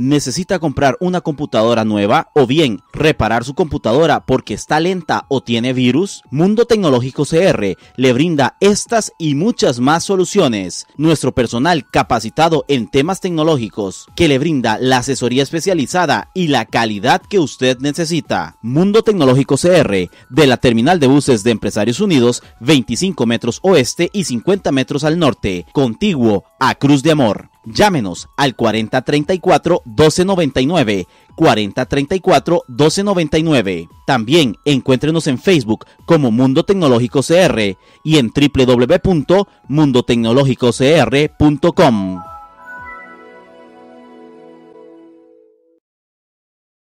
necesita comprar una computadora nueva o bien reparar su computadora porque está lenta o tiene virus, Mundo Tecnológico CR le brinda estas y muchas más soluciones. Nuestro personal capacitado en temas tecnológicos que le brinda la asesoría especializada y la calidad que usted necesita. Mundo Tecnológico CR de la Terminal de Buses de Empresarios Unidos, 25 metros oeste y 50 metros al norte, contiguo a Cruz de Amor. Llámenos al 4034-1299, 4034-1299. También encuéntrenos en Facebook como Mundo Tecnológico CR y en www.mundotecnológicocr.com